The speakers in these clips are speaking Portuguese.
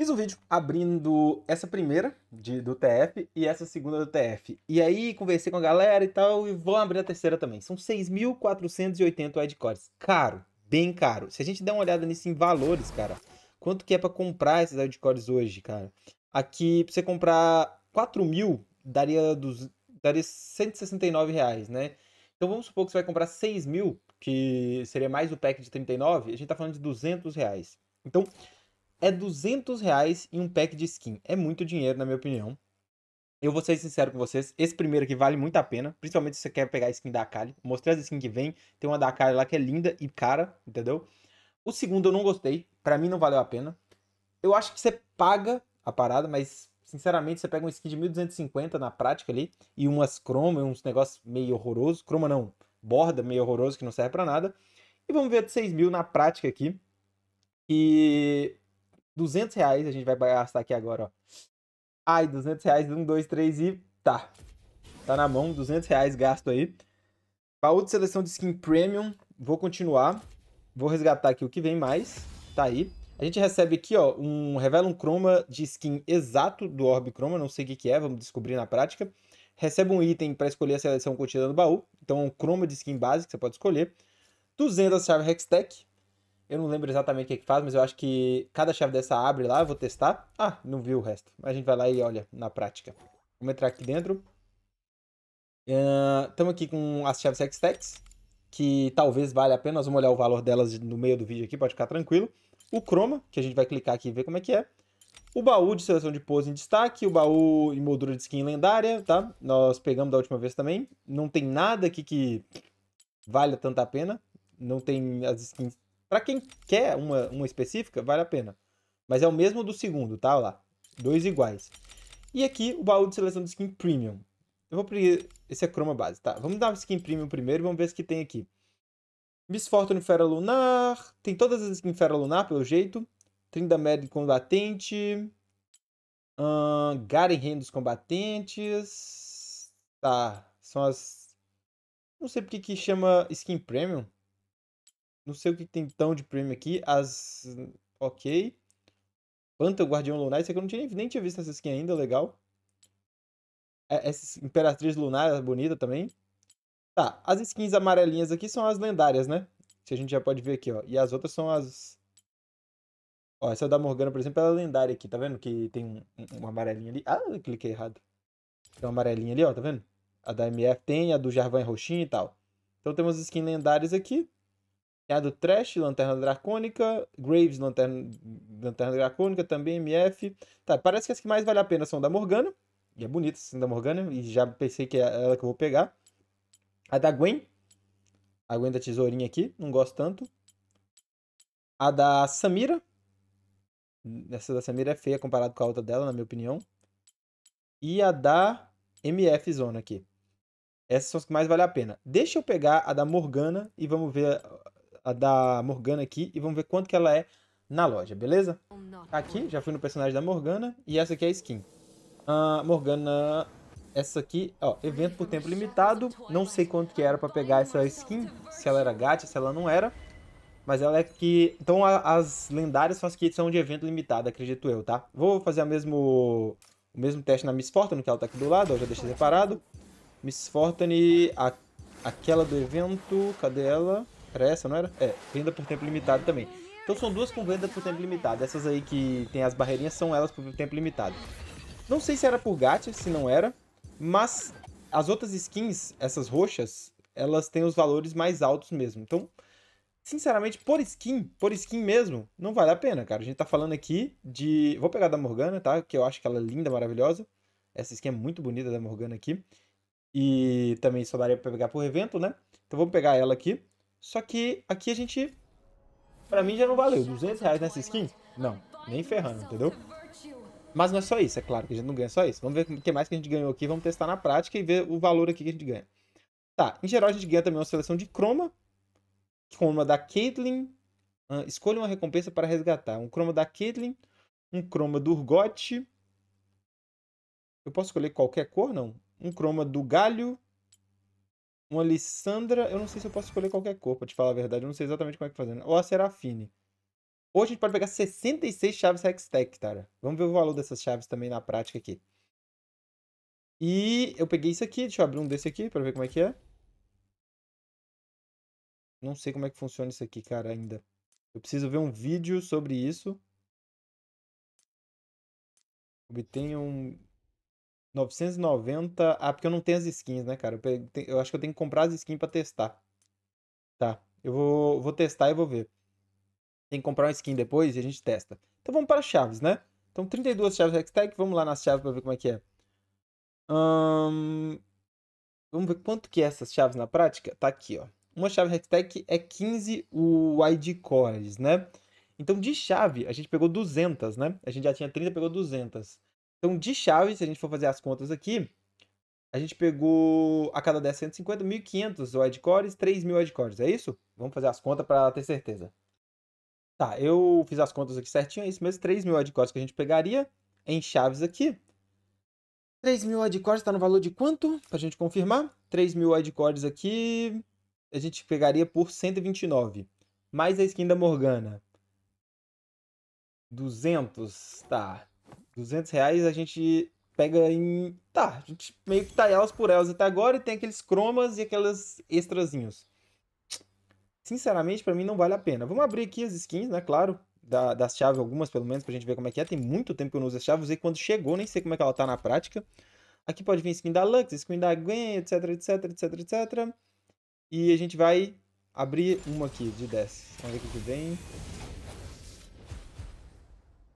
Fiz um vídeo abrindo essa primeira de, do TF e essa segunda do TF. E aí conversei com a galera e tal, e vou abrir a terceira também. São 6.480 adcores. Caro, bem caro. Se a gente der uma olhada nisso em valores, cara, quanto que é para comprar esses adcores hoje, cara? Aqui, pra você comprar 4 mil, daria, dos, daria 169 reais, né? Então vamos supor que você vai comprar 6 mil, que seria mais o pack de 39, a gente tá falando de 200 reais. Então, é 200 reais em um pack de skin. É muito dinheiro, na minha opinião. Eu vou ser sincero com vocês, esse primeiro aqui vale muito a pena, principalmente se você quer pegar a skin da Akali. Mostrei as skins que vem, tem uma da Akali lá que é linda e cara, entendeu? O segundo eu não gostei, para mim não valeu a pena. Eu acho que você paga a parada, mas sinceramente você pega uma skin de 1250 na prática ali e umas croma, uns negócios meio horroroso, croma não, borda meio horroroso que não serve para nada. E vamos ver de 6 mil na prática aqui. E 200 reais, a gente vai gastar aqui agora, ó. Ai, 200 reais, 1, 2, 3 e tá. Tá na mão, 200 reais gasto aí. Baú de seleção de skin premium, vou continuar. Vou resgatar aqui o que vem mais, tá aí. A gente recebe aqui, ó, um revela um croma de skin exato do Orb Chroma, não sei o que, que é, vamos descobrir na prática. Recebe um item para escolher a seleção contida no baú, então é um croma de skin base que você pode escolher. 200 chave Hextech, eu não lembro exatamente o que, é que faz, mas eu acho que cada chave dessa abre lá, eu vou testar. Ah, não vi o resto. Mas a gente vai lá e olha na prática. Vamos entrar aqui dentro. Estamos uh, aqui com as chaves Hextex, que talvez valha a pena. Nós vamos olhar o valor delas no meio do vídeo aqui, pode ficar tranquilo. O Chroma, que a gente vai clicar aqui e ver como é que é. O baú de seleção de pose em destaque, o baú em moldura de skin lendária, tá? Nós pegamos da última vez também. Não tem nada aqui que valha tanta pena. Não tem as skins para quem quer uma, uma específica, vale a pena. Mas é o mesmo do segundo, tá? Olha lá, dois iguais. E aqui o baú de seleção de skin premium. Eu vou pedir esse é croma base, tá? Vamos dar skin premium primeiro e vamos ver o que tem aqui. Miss Fortune Fera Lunar. Tem todas as skins Fera Lunar, pelo jeito. Trinda Combatente. Hum, Garen Reino dos Combatentes. Tá, são as... Não sei porque que chama skin premium. Não sei o que tem tão de prêmio aqui. As. Ok. Panta, Guardião Lunar. Isso aqui eu não tinha, nem tinha visto essa skin ainda, legal. É, essa Imperatriz Lunar é bonita também. Tá, as skins amarelinhas aqui são as lendárias, né? Que a gente já pode ver aqui, ó. E as outras são as. Ó, essa da Morgana, por exemplo, ela é lendária aqui, tá vendo? Que tem uma um, um ali. Ah, eu cliquei errado. Tem uma amarelinha ali, ó, tá vendo? A da MF tem, a do Jarvan é roxinha e tal. Então temos skins lendárias aqui. É a do Trash, Lanterna Dracônica, Graves, Lanterna, Lanterna Dracônica, também MF. Tá, parece que as que mais vale a pena são da Morgana. E é bonita essa assim, da Morgana, e já pensei que é ela que eu vou pegar. A da Gwen. A Gwen da tesourinha aqui, não gosto tanto. A da Samira. Essa da Samira é feia comparado com a outra dela, na minha opinião. E a da MF Zona aqui. Essas são as que mais vale a pena. Deixa eu pegar a da Morgana e vamos ver a da Morgana aqui e vamos ver quanto que ela é na loja, beleza? Tá aqui, já fui no personagem da Morgana e essa aqui é a skin. Uh, Morgana, essa aqui, ó, evento por tempo limitado. Não sei quanto que era pra pegar essa skin, se ela era gacha, se ela não era. Mas ela é que... Então a, as lendárias são as que são de evento limitado, acredito eu, tá? Vou fazer a mesmo, o mesmo teste na Miss Fortune, que ela tá aqui do lado, ó, já deixei separado. Miss Fortune, a, aquela do evento, cadê ela? Era essa, não era? É, venda por tempo limitado também. Então são duas com venda por tempo limitado. Essas aí que tem as barreirinhas são elas por tempo limitado. Não sei se era por gacha, se não era, mas as outras skins, essas roxas, elas têm os valores mais altos mesmo. Então, sinceramente, por skin, por skin mesmo, não vale a pena, cara. A gente tá falando aqui de... Vou pegar a da Morgana, tá? Que eu acho que ela é linda, maravilhosa. Essa skin é muito bonita da Morgana aqui. E também só daria pra pegar por evento, né? Então vamos pegar ela aqui. Só que aqui a gente... Pra mim já não valeu. 200 reais nessa skin? Não, nem ferrando, entendeu? Mas não é só isso, é claro que a gente não ganha só isso. Vamos ver o que mais que a gente ganhou aqui, vamos testar na prática e ver o valor aqui que a gente ganha. Tá, em geral a gente ganha também uma seleção de croma. Croma da Caitlyn. Uh, escolha uma recompensa para resgatar. Um croma da Caitlyn, um croma do Urgot. Eu posso escolher qualquer cor, não? Um croma do Galho, uma Lissandra. Eu não sei se eu posso escolher qualquer cor, pra te falar a verdade. Eu não sei exatamente como é que fazendo. Né? Ou a Serafine. Ou a gente pode pegar 66 chaves Hextech, cara. Vamos ver o valor dessas chaves também na prática aqui. E eu peguei isso aqui. Deixa eu abrir um desse aqui pra ver como é que é. Não sei como é que funciona isso aqui, cara, ainda. Eu preciso ver um vídeo sobre isso. Obtenha um 990. Ah, porque eu não tenho as skins, né, cara? Eu, eu acho que eu tenho que comprar as skins pra testar. Tá. Eu vou, vou testar e vou ver. Tem que comprar uma skin depois e a gente testa. Então vamos para chaves, né? Então 32 chaves Hextech. Vamos lá nas chaves pra ver como é que é. Hum... Vamos ver quanto que é essas chaves na prática? Tá aqui, ó. Uma chave Hextech é 15 id cores, né? Então de chave a gente pegou 200, né? A gente já tinha 30, pegou 200. Então, de chave, se a gente for fazer as contas aqui, a gente pegou a cada 10, 150, 1.500 cores, 3.000 cores, é isso? Vamos fazer as contas para ter certeza. Tá, eu fiz as contas aqui certinho, é isso mesmo, 3.000 cores que a gente pegaria em chaves aqui. 3.000 cores está no valor de quanto? Para a gente confirmar. 3.000 cores aqui, a gente pegaria por 129. Mais a skin da Morgana. 200, tá. 200 reais a gente pega em. Tá, a gente meio que tá elas por elas até agora e tem aqueles cromas e aquelas extrazinhos. Sinceramente, para mim não vale a pena. Vamos abrir aqui as skins, né? Claro. Da, das chaves, algumas pelo menos, pra gente ver como é que é. Tem muito tempo que eu não uso as chaves. e quando chegou, nem sei como é que ela tá na prática. Aqui pode vir skin da Lux, skin da Gwen, etc, etc, etc, etc. E a gente vai abrir uma aqui de 10. Vamos ver o que vem.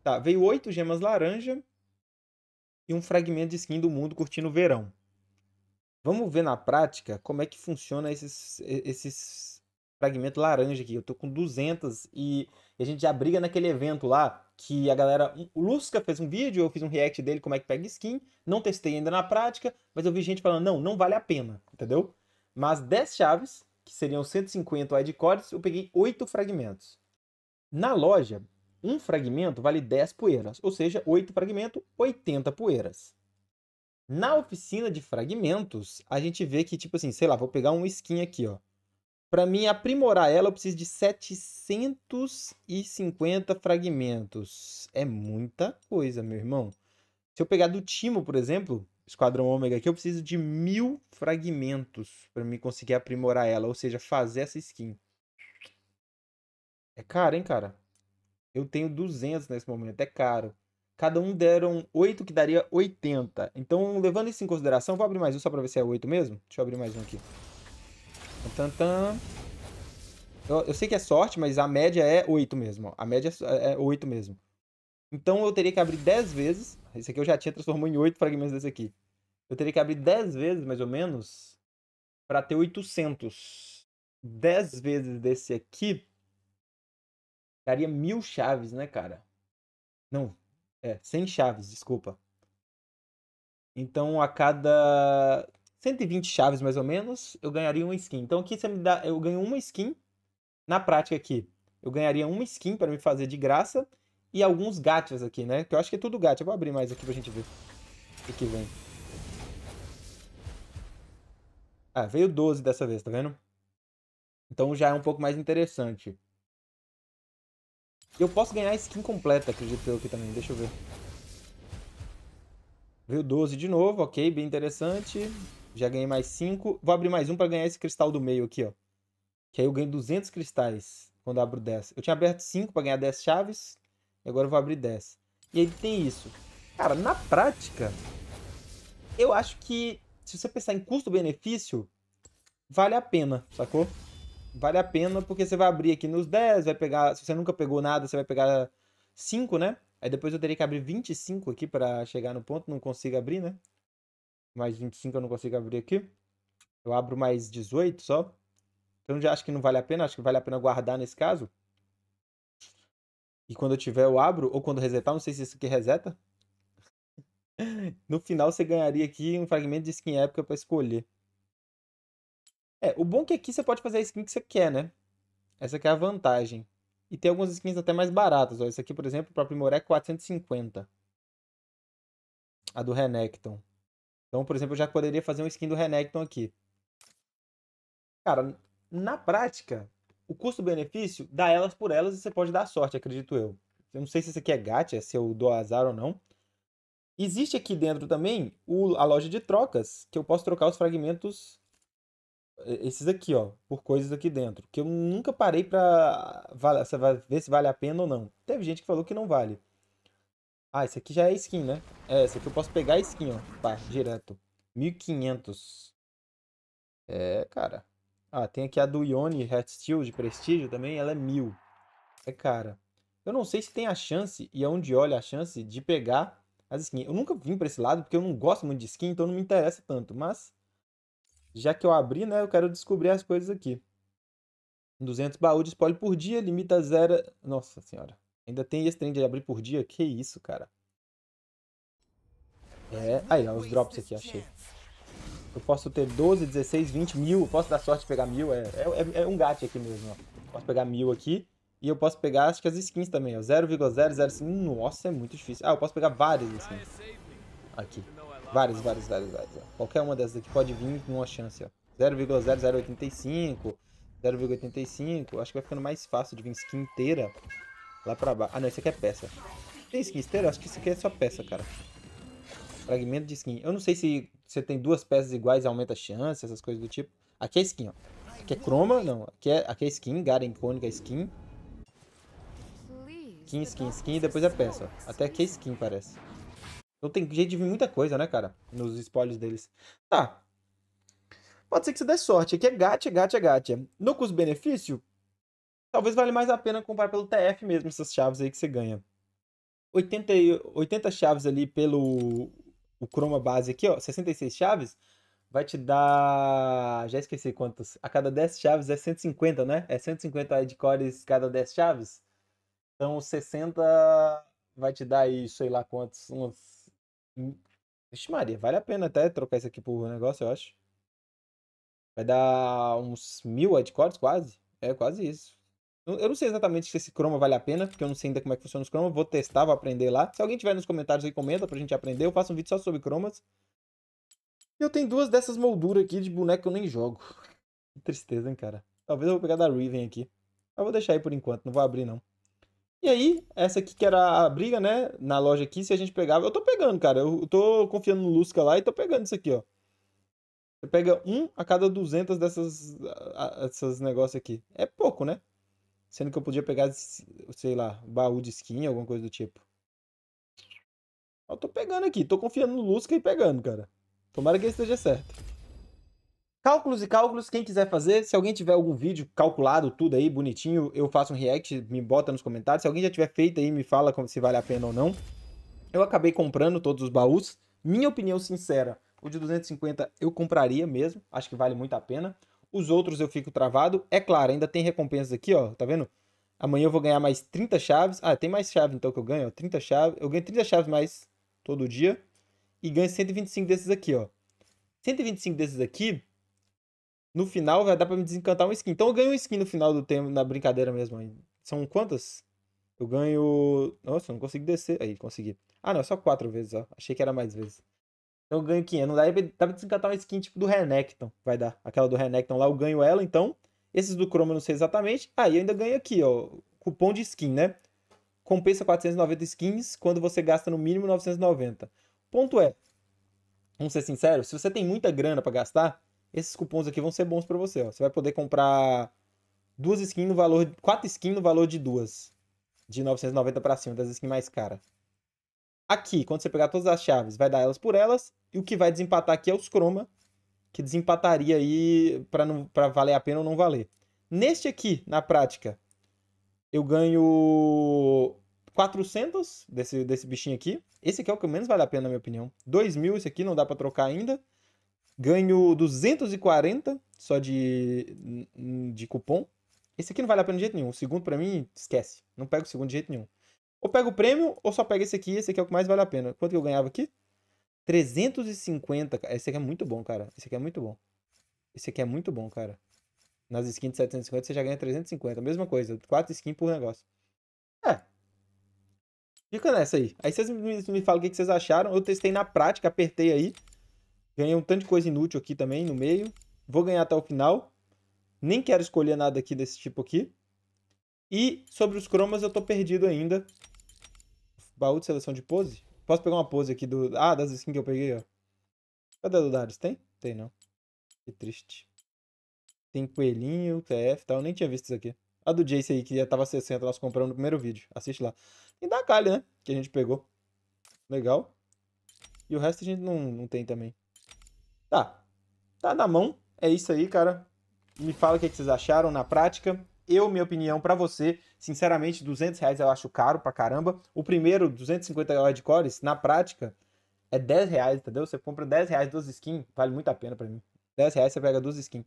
Tá, veio oito gemas laranja e um fragmento de skin do mundo curtindo o verão. Vamos ver na prática como é que funciona esses, esses fragmentos laranja aqui. Eu tô com 200 e a gente já briga naquele evento lá que a galera... O Lusca fez um vídeo, eu fiz um react dele como é que pega skin. Não testei ainda na prática, mas eu vi gente falando, não, não vale a pena, entendeu? Mas 10 chaves, que seriam 150 ID codes, eu peguei 8 fragmentos. Na loja, um fragmento vale 10 poeiras, ou seja, 8 fragmentos, 80 poeiras. Na oficina de fragmentos, a gente vê que, tipo assim, sei lá, vou pegar um skin aqui, ó. Para mim aprimorar ela, eu preciso de 750 fragmentos. É muita coisa, meu irmão. Se eu pegar do Timo, por exemplo, Esquadrão Ômega aqui, eu preciso de mil fragmentos para me conseguir aprimorar ela, ou seja, fazer essa skin. É caro, hein, cara? Eu tenho 200 nesse momento, é caro. Cada um deram 8, que daria 80. Então, levando isso em consideração, vou abrir mais um só pra ver se é 8 mesmo. Deixa eu abrir mais um aqui. Eu, eu sei que é sorte, mas a média é 8 mesmo. Ó. A média é, 8 é, é mesmo. Então eu teria que abrir 10 vezes. Esse aqui eu já tinha transformado em 8 fragmentos desse aqui. Eu teria que abrir 10 vezes, mais ou menos, pra ter 800. 10 vezes desse aqui Ficaria mil chaves, né, cara? Não, é, cem chaves, desculpa. Então, a cada 120 chaves, mais ou menos, eu ganharia uma skin. Então, aqui você me dá... Eu ganho uma skin. Na prática aqui, eu ganharia uma skin para me fazer de graça. E alguns gachas aqui, né? Que eu acho que é tudo gacha. Eu vou abrir mais aqui pra gente ver o que, que vem. Ah, veio 12 dessa vez, tá vendo? Então já é um pouco mais interessante. Eu posso ganhar a skin completa, acredito eu, aqui também. Deixa eu ver. Veio 12 de novo, ok, bem interessante. Já ganhei mais 5. Vou abrir mais um para ganhar esse cristal do meio aqui, ó. Que aí eu ganho 200 cristais quando abro 10. Eu tinha aberto 5 para ganhar 10 chaves. E agora eu vou abrir 10. E aí tem isso. Cara, na prática, eu acho que se você pensar em custo-benefício, vale a pena, sacou? vale a pena porque você vai abrir aqui nos 10, vai pegar, se você nunca pegou nada, você vai pegar 5, né? Aí depois eu teria que abrir 25 aqui para chegar no ponto, não consigo abrir, né? Mais 25 eu não consigo abrir aqui. Eu abro mais 18 só. Então já acho que não vale a pena, acho que vale a pena guardar nesse caso. E quando eu tiver eu abro, ou quando resetar, não sei se isso aqui reseta. no final você ganharia aqui um fragmento de skin épica para escolher. É, o bom é que aqui você pode fazer a skin que você quer, né? Essa aqui é a vantagem. E tem algumas skins até mais baratas. Ó. Esse aqui, por exemplo, para Primoré é 450. A do Renekton. Então, por exemplo, eu já poderia fazer uma skin do Renekton aqui. Cara, na prática, o custo-benefício dá elas por elas e você pode dar sorte, acredito eu. Eu não sei se isso aqui é gacha, é se eu dou azar ou não. Existe aqui dentro também o, a loja de trocas, que eu posso trocar os fragmentos esses aqui, ó, por coisas aqui dentro, que eu nunca parei para ver se vale a pena ou não. Teve gente que falou que não vale. Ah, esse aqui já é skin, né? É, esse aqui eu posso pegar skin, ó, pá, direto. 1500. É, cara. Ah, tem aqui a do Ione Headsteel de prestígio também, ela é 1000. É cara. Eu não sei se tem a chance, e aonde olha a chance, de pegar as skins. Eu nunca vim pra esse lado, porque eu não gosto muito de skin, então não me interessa tanto, mas já que eu abri, né, eu quero descobrir as coisas aqui. 200 baús de spoiler por dia, limita zero... Nossa senhora. Ainda tem esse trem de abrir por dia? Que isso, cara. É, aí, ó, os drops aqui, achei. Eu posso ter 12, 16, 20 mil. posso dar sorte de pegar mil. É, é, é, é um gat aqui mesmo, ó. posso pegar mil aqui. E eu posso pegar, acho que as skins também, ó. 0,005. Nossa, é muito difícil. Ah, eu posso pegar várias skins. Ah, é aqui. Várias, várias, várias, várias. Qualquer uma dessas aqui pode vir com uma chance, ó. 0,0085, 0,85. Acho que vai ficando mais fácil de vir skin inteira lá pra baixo. Ah, não, isso aqui é peça. Tem skin inteira? Acho que isso aqui é só peça, cara. Fragmento de skin. Eu não sei se você tem duas peças iguais aumenta a chance, essas coisas do tipo. Aqui é skin, ó. Aqui é croma, não. Aqui é, aqui é skin, Garen cônica skin. Skin, skin, skin, e depois é peça, ó. Até aqui é skin, parece. Então tem jeito de vir muita coisa, né, cara? Nos spoilers deles. Tá. Pode ser que você dê sorte. Aqui é gacha, gacha, gacha. No custo-benefício, talvez vale mais a pena comprar pelo TF mesmo essas chaves aí que você ganha. 80, 80 chaves ali pelo o croma base aqui, ó, 66 chaves, vai te dar, já esqueci quantos, a cada 10 chaves é 150, né? É 150 de cores cada 10 chaves. Então 60 vai te dar aí, sei lá quantos, uns Vixe Maria, vale a pena até trocar isso aqui por negócio, eu acho. Vai dar uns mil headcords quase. É, quase isso. Eu não sei exatamente se esse Chroma vale a pena, porque eu não sei ainda como é que funciona os Chroma. Vou testar, vou aprender lá. Se alguém tiver nos comentários aí, comenta pra gente aprender. Eu faço um vídeo só sobre cromas. E eu tenho duas dessas molduras aqui de boneco que eu nem jogo. Que tristeza, hein, cara. Talvez eu vou pegar da Riven aqui. Mas vou deixar aí por enquanto, não vou abrir não. E aí, essa aqui que era a briga, né? Na loja aqui, se a gente pegava. Eu tô pegando, cara. Eu tô confiando no Lusca lá e tô pegando isso aqui, ó. Você pega um a cada 200 dessas essas negócios aqui. É pouco, né? Sendo que eu podia pegar, sei lá, baú de skin, alguma coisa do tipo. Eu tô pegando aqui, tô confiando no Lusca e pegando, cara. Tomara que esteja certo. Cálculos e cálculos, quem quiser fazer, se alguém tiver algum vídeo calculado, tudo aí, bonitinho, eu faço um react, me bota nos comentários. Se alguém já tiver feito aí, me fala se vale a pena ou não. Eu acabei comprando todos os baús. Minha opinião sincera, o de 250 eu compraria mesmo, acho que vale muito a pena. Os outros eu fico travado. É claro, ainda tem recompensas aqui, ó, tá vendo? Amanhã eu vou ganhar mais 30 chaves. Ah, tem mais chave então que eu ganho, ó, 30 chaves. Eu ganho 30 chaves mais todo dia. E ganho 125 desses aqui, ó. 125 desses aqui no final, vai dar pra me desencantar uma skin. Então eu ganho uma skin no final do tempo, na brincadeira mesmo. São quantas? Eu ganho. Nossa, eu não consigo descer. Aí, consegui. Ah, não, é só quatro vezes, ó. Achei que era mais vezes. Então eu ganho 500. Não dá, dá pra desencantar uma skin tipo do Renekton. Vai dar. Aquela do Renekton lá, eu ganho ela, então. Esses do Chroma eu não sei exatamente. Aí ah, eu ainda ganho aqui, ó. Cupom de skin, né? Compensa 490 skins quando você gasta no mínimo 990. Ponto é. Vamos ser sinceros, se você tem muita grana para gastar, esses cupons aqui vão ser bons para você. Ó. Você vai poder comprar duas skins no valor. Quatro skins no valor de duas. De 990 para cima, das skins mais caras. Aqui, quando você pegar todas as chaves, vai dar elas por elas. E o que vai desempatar aqui é os croma, que desempataria aí para valer a pena ou não valer. Neste aqui, na prática, eu ganho 400 desse, desse bichinho aqui. Esse aqui é o que menos vale a pena, na minha opinião. 2.000 mil esse aqui, não dá para trocar ainda. Ganho 240 só de, hum, de cupom. Esse aqui não vale a pena de jeito nenhum. O segundo, para mim, esquece. Não pego o segundo de jeito nenhum. Ou pego o prêmio, ou só pego esse aqui. Esse aqui é o que mais vale a pena. Quanto que eu ganhava aqui? 350. Esse aqui é muito bom, cara. Esse aqui é muito bom. Esse aqui é muito bom, cara. Nas skins de 750, você já ganha 350. Mesma coisa. 4 skins por negócio. É. Fica nessa aí. Aí vocês me falam o que vocês acharam. Eu testei na prática, apertei aí. Ganhei um tanto de coisa inútil aqui também no meio. Vou ganhar até o final. Nem quero escolher nada aqui desse tipo aqui. E sobre os cromas eu tô perdido ainda. Baú de seleção de pose? Posso pegar uma pose aqui do... Ah, das skins que eu peguei, ó. Cadê a do Darius? Tem? Tem não. Que triste. Tem coelhinho, TF e tal. Eu nem tinha visto isso aqui. A do Jace aí, que já tava 60, nós compramos no primeiro vídeo. Assiste lá. Tem da Kali, né? Que a gente pegou. Legal. E o resto a gente não, não tem também. Tá. Tá na mão. É isso aí, cara. Me fala o que, é que vocês acharam na prática. Eu, minha opinião para você, sinceramente, 200 reais eu acho caro pra caramba. O primeiro, 250 de Cores, na prática, é 10 reais, entendeu? Você compra 10 reais duas skins, vale muito a pena pra mim. 10 reais você pega duas skins.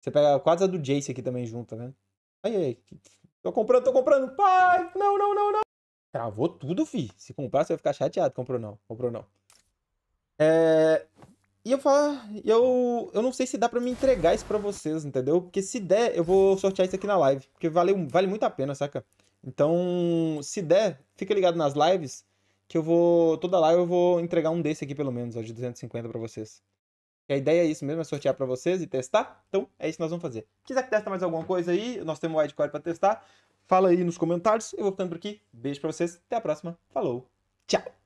Você pega quase a do Jace aqui também junto, tá né? vendo? Aí, aí. Tô comprando, tô comprando. Pai, não, não, não, não. Travou tudo, fi. Se comprar, você vai ficar chateado. Comprou não, comprou não. É... E eu falo ah, eu, eu não sei se dá para me entregar isso para vocês, entendeu? Porque se der, eu vou sortear isso aqui na live, porque vale, vale muito a pena, saca? Então, se der, fica ligado nas lives, que eu vou, toda live eu vou entregar um desse aqui pelo menos, ó, de 250 para vocês. E a ideia é isso mesmo, é sortear para vocês e testar. Então, é isso que nós vamos fazer. Se quiser que testa mais alguma coisa aí, nós temos um wildcard para testar. Fala aí nos comentários, eu vou ficando por aqui. Beijo para vocês, até a próxima. Falou, tchau!